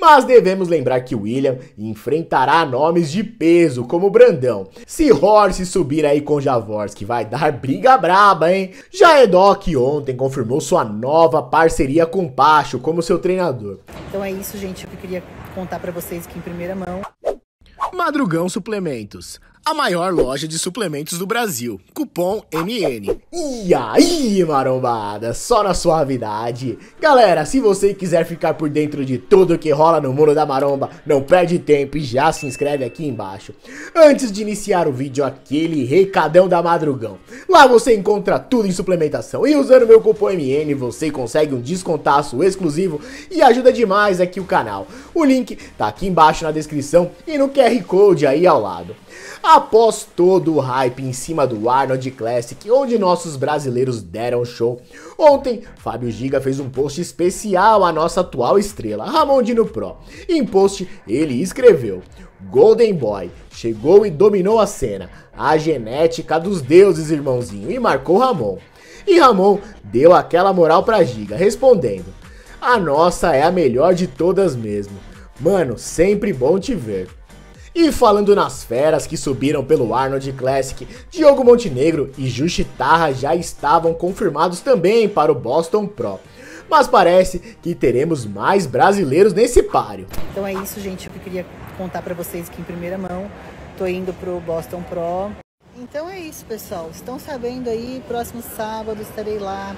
Mas devemos lembrar que William enfrentará nomes de peso, como Brandão. Se Horse subir aí com Javorski, vai dar briga braba, hein? Já Edoc ontem confirmou sua nova parceria com Pacho como seu treinador. Então é isso, gente. Eu queria contar para vocês aqui em primeira mão. Madrugão Suplementos a maior loja de suplementos do Brasil. Cupom MN. E aí, marombada, só na suavidade. Galera, se você quiser ficar por dentro de tudo que rola no mundo da maromba, não perde tempo e já se inscreve aqui embaixo. Antes de iniciar o vídeo, aquele recadão da madrugão. Lá você encontra tudo em suplementação e usando meu cupom MN você consegue um descontaço exclusivo e ajuda demais aqui o canal. O link tá aqui embaixo na descrição e no QR Code aí ao lado. A Após todo o hype em cima do Arnold Classic, onde nossos brasileiros deram show, ontem Fábio Giga fez um post especial à nossa atual estrela, Ramondino Pro. Em post, ele escreveu: Golden Boy chegou e dominou a cena, a genética dos deuses, irmãozinho, e marcou Ramon. E Ramon deu aquela moral pra Giga, respondendo: A nossa é a melhor de todas mesmo. Mano, sempre bom te ver. E falando nas feras que subiram pelo Arnold Classic, Diogo Montenegro e Jushi já estavam confirmados também para o Boston Pro. Mas parece que teremos mais brasileiros nesse páreo. Então é isso, gente, que eu queria contar para vocês aqui em primeira mão. Tô indo pro Boston Pro. Então é isso, pessoal. Estão sabendo aí, próximo sábado estarei lá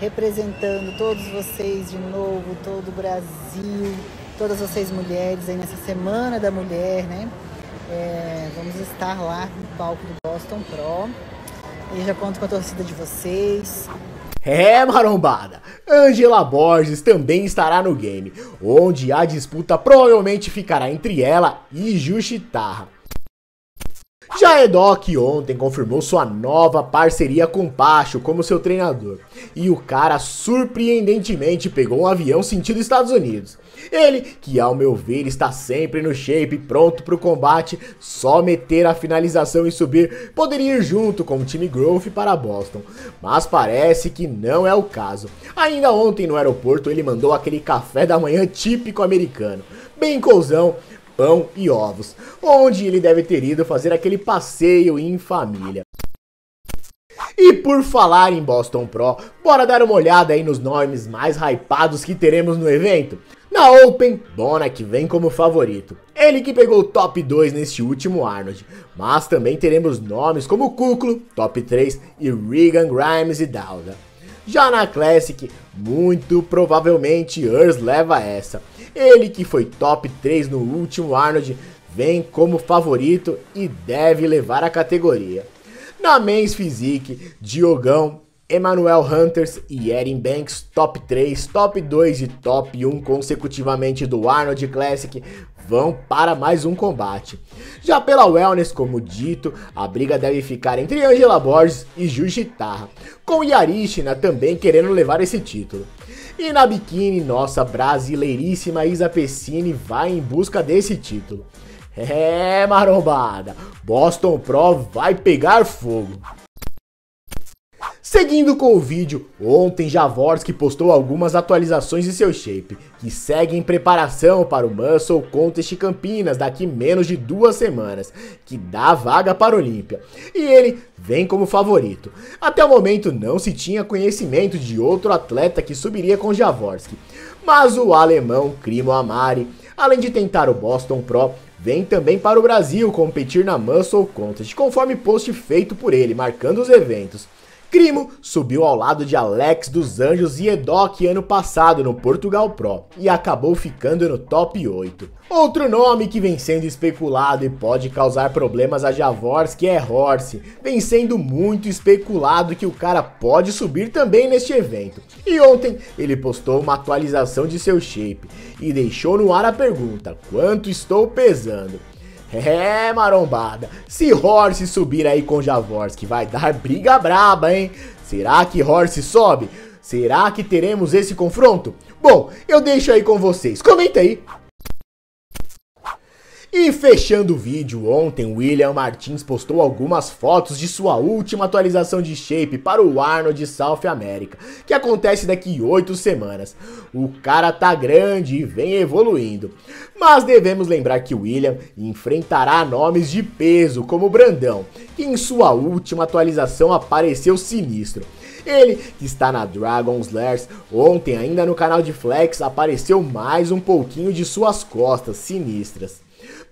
representando todos vocês de novo, todo o Brasil todas vocês mulheres aí nessa semana da mulher, né? É, vamos estar lá no palco do Boston Pro. É, e já conto com a torcida de vocês. É, marombada! Angela Borges também estará no game, onde a disputa provavelmente ficará entre ela e Jushi já Edoc ontem confirmou sua nova parceria com Pacho como seu treinador. E o cara surpreendentemente pegou um avião sentido Estados Unidos. Ele, que ao meu ver está sempre no shape, pronto para o combate, só meter a finalização e subir, poderia ir junto com o time Growth para Boston. Mas parece que não é o caso. Ainda ontem no aeroporto ele mandou aquele café da manhã típico americano. Bem cousão, pão e ovos, onde ele deve ter ido fazer aquele passeio em família. E por falar em Boston Pro, bora dar uma olhada aí nos nomes mais hypados que teremos no evento. Na Open, que vem como favorito. Ele que pegou o top 2 neste último Arnold. Mas também teremos nomes como Kuklo, top 3 e Regan Grimes e Dauda. Já na Classic, muito provavelmente Urs leva essa. Ele que foi top 3 no último Arnold, vem como favorito e deve levar a categoria. Na Men's Physique, Diogão, Emmanuel Hunters e Erin Banks, top 3, top 2 e top 1 consecutivamente do Arnold Classic, vão para mais um combate. Já pela Wellness, como dito, a briga deve ficar entre Angela Borges e Juji com Yarishina também querendo levar esse título. E na biquíni, nossa brasileiríssima Isa Pessini vai em busca desse título. É, marombada, Boston Pro vai pegar fogo. Seguindo com o vídeo, ontem Javorski postou algumas atualizações de seu shape, que segue em preparação para o Muscle Contest Campinas daqui menos de duas semanas, que dá vaga para o Olímpia, e ele vem como favorito. Até o momento não se tinha conhecimento de outro atleta que subiria com Javorski, mas o alemão Crimo Amari, além de tentar o Boston Pro, vem também para o Brasil competir na Muscle Contest, conforme post feito por ele, marcando os eventos. Grimo subiu ao lado de Alex dos Anjos e Edoc ano passado no Portugal Pro e acabou ficando no top 8. Outro nome que vem sendo especulado e pode causar problemas a Javorski é Horse, vem sendo muito especulado que o cara pode subir também neste evento. E ontem ele postou uma atualização de seu shape e deixou no ar a pergunta: quanto estou pesando? É, marombada. Se Horse subir aí com Javorski, vai dar briga braba, hein? Será que Horse sobe? Será que teremos esse confronto? Bom, eu deixo aí com vocês. Comenta aí. E fechando o vídeo, ontem William Martins postou algumas fotos de sua última atualização de shape para o Arnold South America, que acontece daqui 8 semanas. O cara tá grande e vem evoluindo. Mas devemos lembrar que William enfrentará nomes de peso como Brandão, que em sua última atualização apareceu sinistro. Ele, que está na Dragon's Slayers ontem ainda no canal de Flex apareceu mais um pouquinho de suas costas sinistras.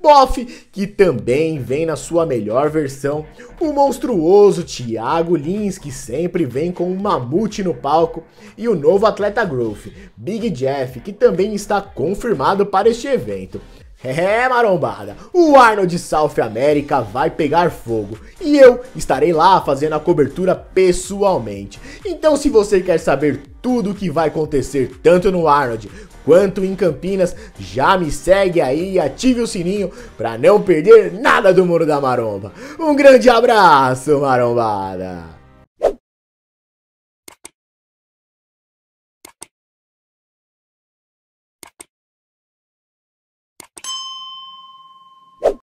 Boff, que também vem na sua melhor versão, o monstruoso Thiago Lins, que sempre vem com um mamute no palco, e o novo atleta Growth, Big Jeff, que também está confirmado para este evento. É, marombada, o Arnold de South America vai pegar fogo e eu estarei lá fazendo a cobertura pessoalmente. Então se você quer saber tudo o que vai acontecer tanto no Arnold quanto em Campinas, já me segue aí e ative o sininho para não perder nada do Muro da Maromba. Um grande abraço, marombada!